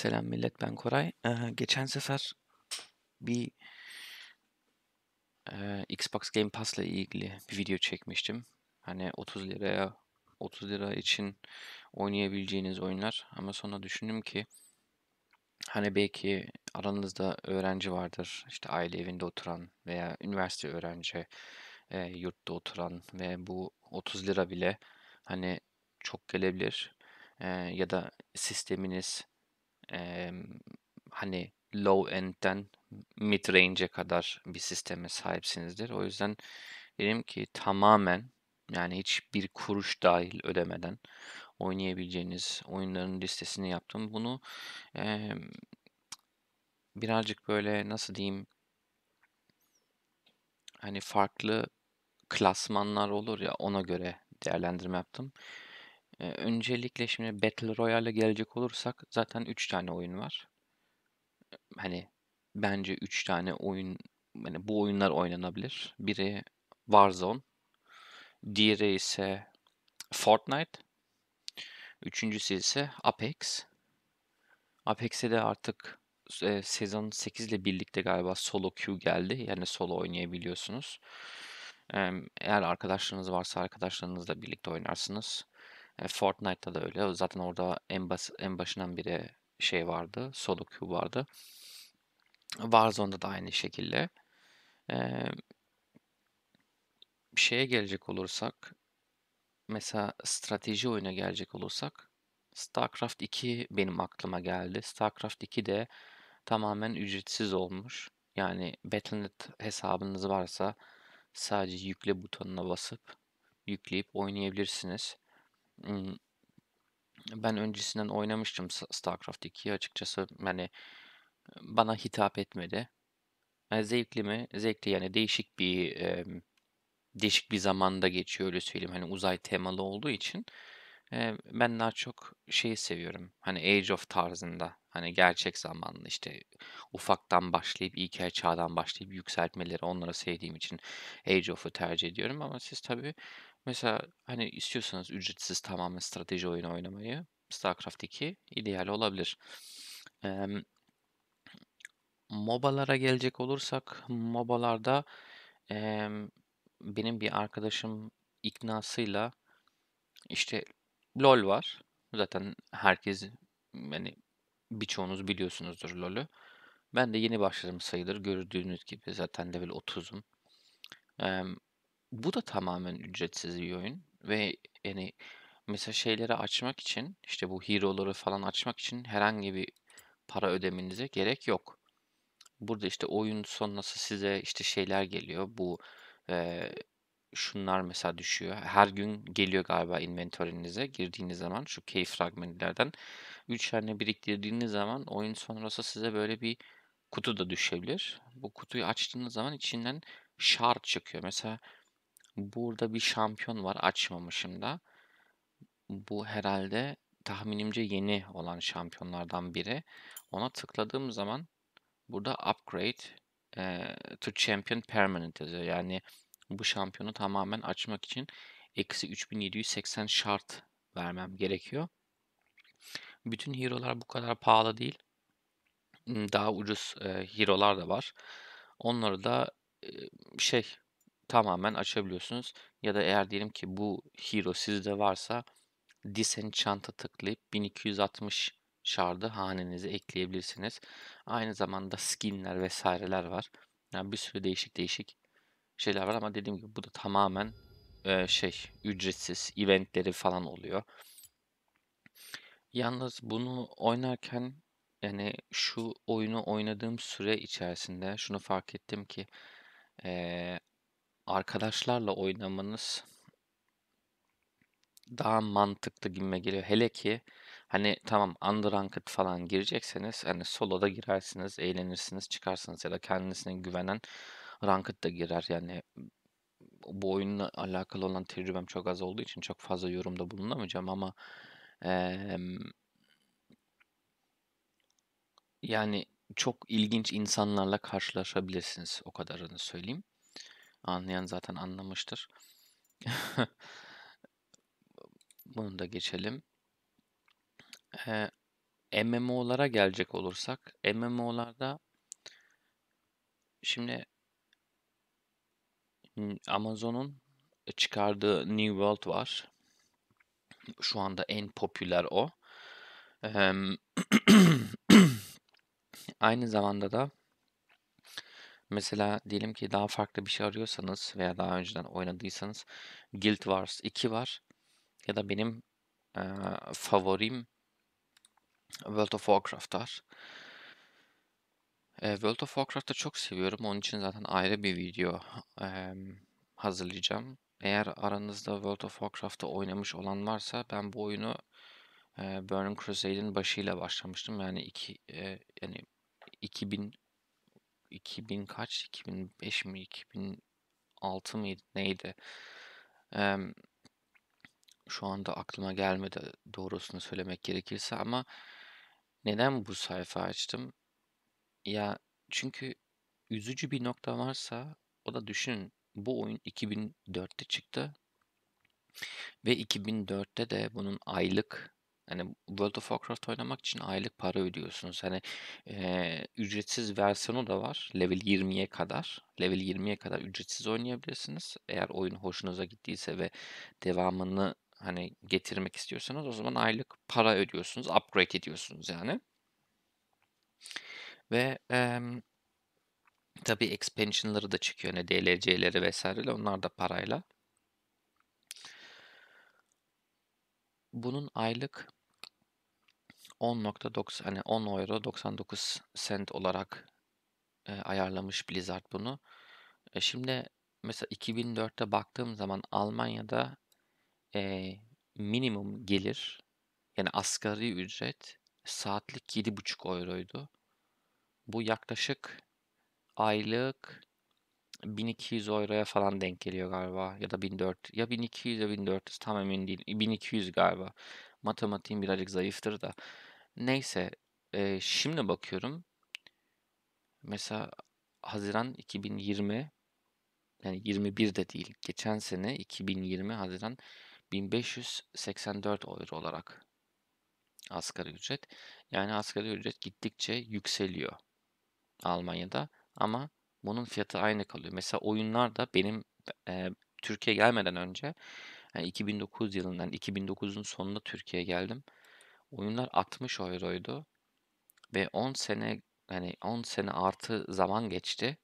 Selam millet ben Koray. Ee, geçen sefer bir e, Xbox Game Pass ile ilgili bir video çekmiştim. Hani 30 liraya 30 lira için oynayabileceğiniz oyunlar ama sonra düşündüm ki hani belki aranızda öğrenci vardır. İşte aile evinde oturan veya üniversite öğrenci e, yurtta oturan ve bu 30 lira bile hani çok gelebilir. E, ya da sisteminiz Emm, hani low end'den mid range'e kadar bir sisteme sahipsinizdir. O yüzden dedim ki tamamen yani hiçbir kuruş dahil ödemeden oynayabileceğiniz oyunların listesini yaptım. Bunu, emm, birazcık böyle nasıl diyeyim hani farklı klasmanlar olur ya, ona göre değerlendirme yaptım öncelikle şimdi Battle Royale'e gelecek olursak zaten 3 tane oyun var. Hani bence 3 tane oyun hani bu oyunlar oynanabilir. Biri Warzone, diğeri ise Fortnite, üçüncüsü ise Apex. Apex'e de artık e, sezon 8 ile birlikte galiba solo queue geldi. Yani solo oynayabiliyorsunuz. Eğer arkadaşlarınız varsa arkadaşlarınızla birlikte oynarsınız. E, Fortnite'da da öyle. Zaten orada en, bas en başından biri şey vardı. Solo queue vardı. Warzone'da da aynı şekilde. Ee, şeye gelecek olursak mesela strateji oyuna gelecek olursak StarCraft 2 benim aklıma geldi. StarCraft 2 de tamamen ücretsiz olmuş. Yani Battle.net hesabınız varsa sadece yükle butonuna basıp yükleyip oynayabilirsiniz ben öncesinden oynamıştım StarCraft 2'yi açıkçası yani bana hitap etmedi. Yani e, zevkli mi? Zevkli yani değişik bir e, değişik bir zamanda geçiyor öyle söyleyeyim. Hani uzay temalı olduğu için e, ben daha çok şeyi seviyorum. Hani Age of tarzında. Hani gerçek zamanlı işte ufaktan başlayıp ilkel çağdan başlayıp yükseltmeleri onları sevdiğim için Age of'u tercih ediyorum ama siz tabii Mesela hani istiyorsanız ücretsiz tamamen strateji oyunu oynamayı StarCraft 2 ideal olabilir. Ee, MOBA'lara gelecek olursak MOBA'larda e, benim bir arkadaşım iknasıyla işte LOL var. Zaten herkes yani birçoğunuz biliyorsunuzdur LOL'ü. Ben de yeni başladım sayılır. Gördüğünüz gibi zaten level 30'um. Um, bu da tamamen ücretsiz bir oyun ve, yani, mesela şeyleri açmak için, işte, bu hero'ları falan açmak için herhangi bir para ödemenize gerek yok. Burada, işte, oyun sonrası size, işte, şeyler geliyor. Bu, eee, şunlar mesela düşüyor. Her gün geliyor galiba inventörinize girdiğiniz zaman şu key fragmentlerden 3 tane biriktirdiğiniz zaman oyun sonrası size böyle bir kutu da düşebilir. Bu kutuyu açtığınız zaman içinden shard çıkıyor. Mesela Burada bir şampiyon var açmamışım da. Bu herhalde tahminimce yeni olan şampiyonlardan biri. Ona tıkladığım zaman burada upgrade e, to champion permanent yazıyor. Yani bu şampiyonu tamamen açmak için eksi 3780 şart vermem gerekiyor. Bütün hero'lar bu kadar pahalı değil. Hmm, daha ucuz e, hero'lar da var. Onları da e, şey tamamen açabiliyorsunuz. Ya da eğer diyelim ki bu hero sizde varsa disenchant'a tıklayıp 1260 shardı hanenize ekleyebilirsiniz. Aynı zamanda skinler vesaireler var. Yani bir sürü değişik değişik şeyler var ama dediğim gibi bu da tamamen e, şey ücretsiz eventleri falan oluyor. Yalnız bunu oynarken yani şu oyunu oynadığım süre içerisinde şunu fark ettim ki e, arkadaşlarla oynamanız daha mantıklı gibime geliyor. Hele ki hani tamam Underranked falan girecekseniz hani solo da girersiniz, eğlenirsiniz, çıkarsınız ya da kendisine güvenen Ranked da girer. Yani bu oyunla alakalı olan tecrübem çok az olduğu için çok fazla yorumda bulunamayacağım ama ee, yani çok ilginç insanlarla karşılaşabilirsiniz o kadarını söyleyeyim. Anlayan zaten anlamıştır. Bunu da geçelim. Ee, MMO'lara gelecek olursak MMO'larda şimdi Amazon'un çıkardığı New World var. Şu anda en popüler o. Ee, aynı zamanda da Mesela diyelim ki daha farklı bir şey arıyorsanız veya daha önceden oynadıysanız Guild Wars 2 var. Ya da benim e, favorim World of Warcraft var. E, World of Warcraft'ı çok seviyorum. Onun için zaten ayrı bir video e, hazırlayacağım. Eğer aranızda World of Warcraft'ı oynamış olan varsa ben bu oyunu e, Burning Crusade'in başıyla başlamıştım. Yani iki e, yani 2000 2000 kaç? 2005 mi? 2006 mıydı? Neydi? Ee, şu anda aklıma gelmedi doğrusunu söylemek gerekirse ama neden bu sayfa açtım? Ya çünkü üzücü bir nokta varsa o da düşünün bu oyun 2004'te çıktı ve 2004'te de bunun aylık Hani World of Warcraft oynamak için aylık para ödüyorsunuz. Hani e, ücretsiz versiyonu da var. Level 20'ye kadar. Level 20'ye kadar ücretsiz oynayabilirsiniz. Eğer oyun hoşunuza gittiyse ve devamını hani getirmek istiyorsanız o zaman aylık para ödüyorsunuz. Upgrade ediyorsunuz yani. Ve e, tabii expansionları da çıkıyor. Hani DLC'leri vesaireyle onlar da parayla bunun aylık 10.90 hani 10 euro 99 sent olarak e, ayarlamış Blizzard bunu. E, şimdi mesela 2004'te baktığım zaman Almanya'da e, minimum gelir yani asgari ücret saatlik 7.5 euroydu. Bu yaklaşık aylık 1200 euroya falan denk geliyor galiba ya da 1400 ya 1200 ya 1400 tam emin değilim 1200 galiba matematiğim birazcık zayıftır da Neyse e, şimdi bakıyorum. Mesela Haziran 2020 yani 21 de değil. Geçen sene 2020 Haziran 1584 euro olarak asgari ücret. Yani asgari ücret gittikçe yükseliyor Almanya'da ama bunun fiyatı aynı kalıyor. Mesela oyunlar da benim e, Türkiye gelmeden önce yani 2009 yılından 2009'un sonunda Türkiye'ye geldim oyunlar 60 euroydu ve 10 sene hani 10 sene artı zaman geçti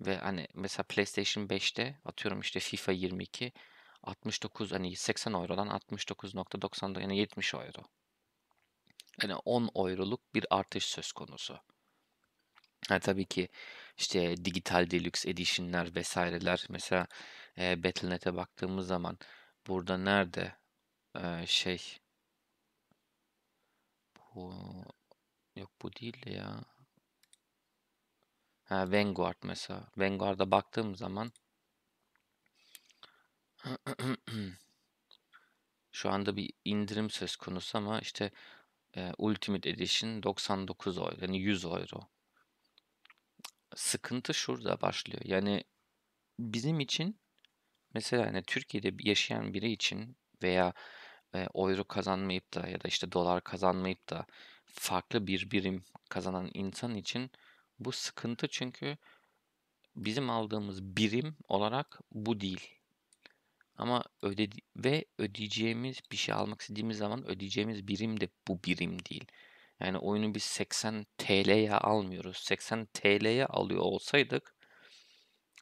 ve hani mesela PlayStation 5'te atıyorum işte FIFA 22 69 hani 80 eurodan 69.90 yani 70 euro. Yani 10 euroluk bir artış söz konusu. Yani tabii ki işte dijital deluxe edition'ler vesaireler mesela e, Battle.net'e baktığımız zaman burada nerede e, şey bu yok bu değil ya. Ha Vanguard mesela. Vanguard'a baktığım zaman şu anda bir indirim söz konusu ama işte e, Ultimate Edition 99 euro yani 100 euro. Sıkıntı şurada başlıyor. Yani bizim için mesela hani Türkiye'de yaşayan biri için veya e, euro kazanmayıp da ya da işte dolar kazanmayıp da farklı bir birim kazanan insan için bu sıkıntı çünkü bizim aldığımız birim olarak bu değil. Ama öde ve ödeyeceğimiz bir şey almak istediğimiz zaman ödeyeceğimiz birim de bu birim değil. Yani oyunu biz 80 TL'ye almıyoruz. 80 TL'ye alıyor olsaydık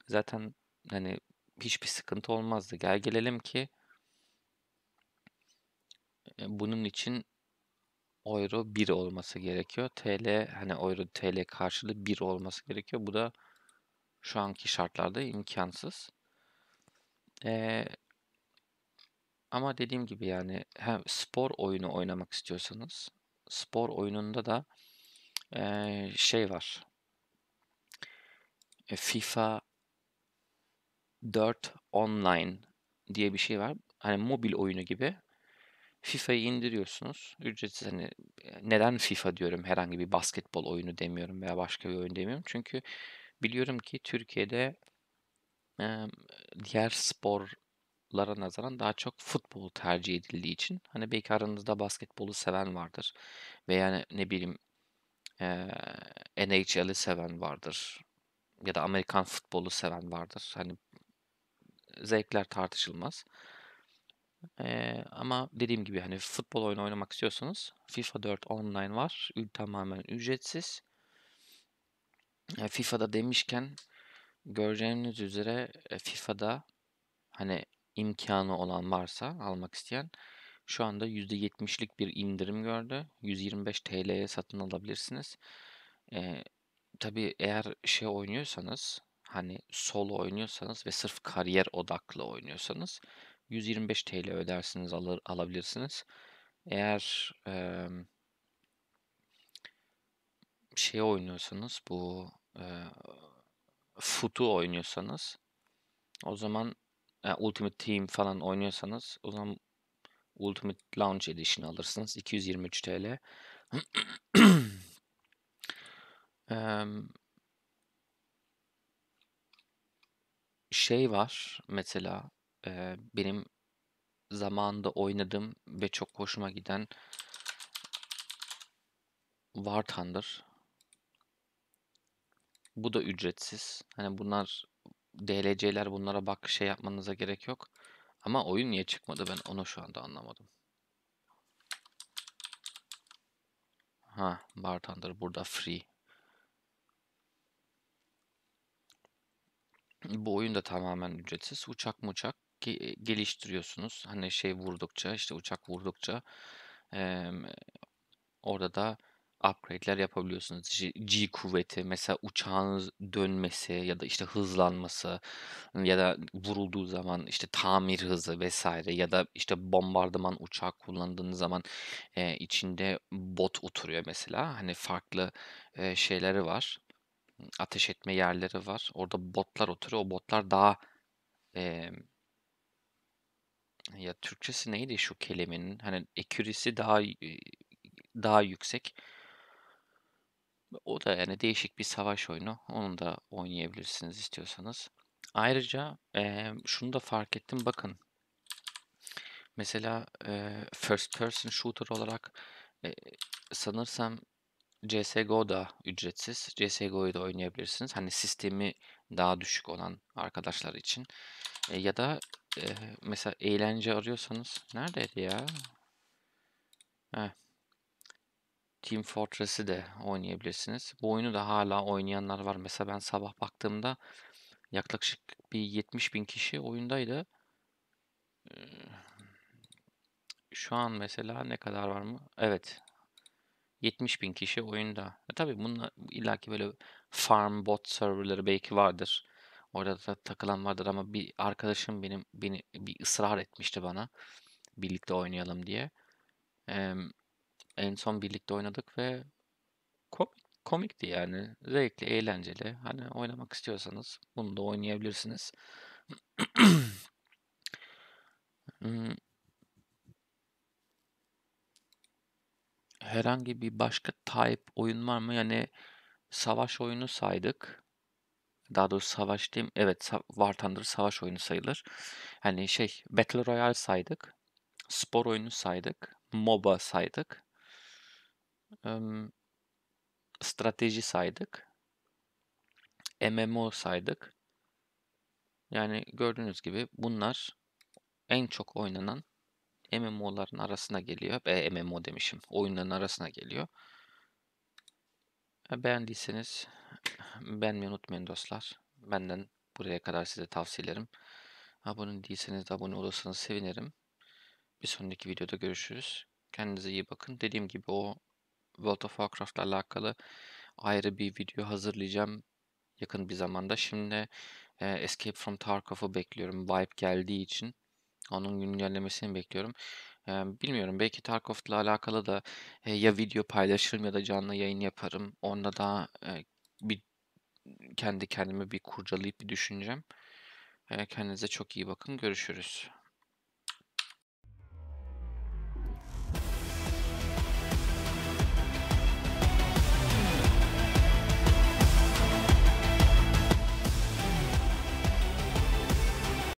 zaten hani hiçbir sıkıntı olmazdı. Gel gelelim ki e, bunun için euro 1 olması gerekiyor. TL hani euro TL karşılığı 1 olması gerekiyor. Bu da şu anki şartlarda imkansız. Ee, ama dediğim gibi yani hem spor oyunu oynamak istiyorsanız spor oyununda da e, şey var. E, FIFA 4 Online diye bir şey var. Hani mobil oyunu gibi FIFA'yı indiriyorsunuz. Ücretsiz hani e, neden FIFA diyorum herhangi bir basketbol oyunu demiyorum veya başka bir oyun demiyorum. Çünkü biliyorum ki Türkiye'de e, diğer sporlara nazaran daha çok futbol tercih edildiği için hani belki aranızda basketbolu seven vardır veya hani, ne, bileyim e, NHL'i seven vardır ya da Amerikan futbolu seven vardır. Hani zevkler tartışılmaz. Ee, ama dediğim gibi hani futbol oyunu oynamak istiyorsanız FIFA 4 online var. Tamamen ücretsiz. Yani FIFA'da demişken göreceğiniz üzere e, FIFA'da hani imkanı olan varsa almak isteyen şu anda %70'lik bir indirim gördü. 125 TL'ye satın alabilirsiniz. Ee, tabii eğer şey oynuyorsanız hani solo oynuyorsanız ve sırf kariyer odaklı oynuyorsanız 125 TL ödersiniz alır, alabilirsiniz. Eğer e, şey oynuyorsanız bu e, futu oynuyorsanız o zaman e, Ultimate Team falan oynuyorsanız o zaman Ultimate Launch Edition alırsınız 223 TL. e, şey var mesela e, benim zamanında oynadığım ve çok hoşuma giden War Thunder. Bu da ücretsiz. Hani bunlar DLC'ler bunlara bak şey yapmanıza gerek yok. Ama oyun niye çıkmadı ben onu şu anda anlamadım. Ha, Bartender burada free. Bu oyun da tamamen ücretsiz. Uçak mı uçak? E, geliştiriyorsunuz. Hani şey vurdukça işte uçak vurdukça e, orada da upgrade'ler yapabiliyorsunuz. İşte G kuvveti mesela uçağınız dönmesi ya da işte hızlanması ya da vurulduğu zaman işte tamir hızı vesaire ya da işte bombardıman uçağı kullandığınız zaman e, içinde bot oturuyor mesela. Hani farklı e, şeyleri var ateş etme yerleri var. Orada botlar oturuyor. O botlar daha e, ya Türkçesi neydi şu kelimenin? Hani ekürisi daha daha yüksek. O da yani değişik bir savaş oyunu. Onu da oynayabilirsiniz istiyorsanız. Ayrıca e, şunu da fark ettim. Bakın mesela e, first person shooter olarak e, sanırsam CSGO da ücretsiz. CSGO'yu da oynayabilirsiniz. Hani sistemi daha düşük olan arkadaşlar için. E, ya da e, mesela eğlence arıyorsanız neredeydi ya? Heh. Team Fortress'i de oynayabilirsiniz. Bu oyunu da hala oynayanlar var. Mesela ben sabah baktığımda yaklaşık bir 70 bin kişi oyundaydı. Şu an mesela ne kadar var mı? Evet 70 bin kişi oyunda. E tabii bununla illaki böyle farm bot serverları belki vardır. Orada da takılan vardır ama bir arkadaşım benim beni bir ısrar etmişti bana birlikte oynayalım diye. Ee, en son birlikte oynadık ve komik, komikti yani. Zevkli, eğlenceli. Hani oynamak istiyorsanız bunu da oynayabilirsiniz. Hmm. herhangi bir başka type oyun var mı? Yani savaş oyunu saydık. Daha doğrusu savaş diyeyim. Evet War Thunder savaş oyunu sayılır. Hani şey Battle Royale saydık. Spor oyunu saydık. MOBA saydık. Um, strateji saydık. MMO saydık. Yani gördüğünüz gibi bunlar en çok oynanan MMO'ların arasına geliyor. E, MMO demişim. Oyunların arasına geliyor. E, beğendiyseniz beğenmeyi unutmayın dostlar. Benden buraya kadar size tavsiyelerim. Abone değilseniz de abone olursanız sevinirim. Bir sonraki videoda görüşürüz. Kendinize iyi bakın. Dediğim gibi o World of Warcraft'la alakalı ayrı bir video hazırlayacağım yakın bir zamanda. Şimdi e, Escape from Tarkov'u bekliyorum. Vibe geldiği için. Onun güncellemesini bekliyorum. bilmiyorum belki Tarkov'la alakalı da ya video paylaşırım ya da canlı yayın yaparım. Onda daha bir kendi kendime bir kurcalayıp bir düşüneceğim. Kendinize çok iyi bakın. Görüşürüz.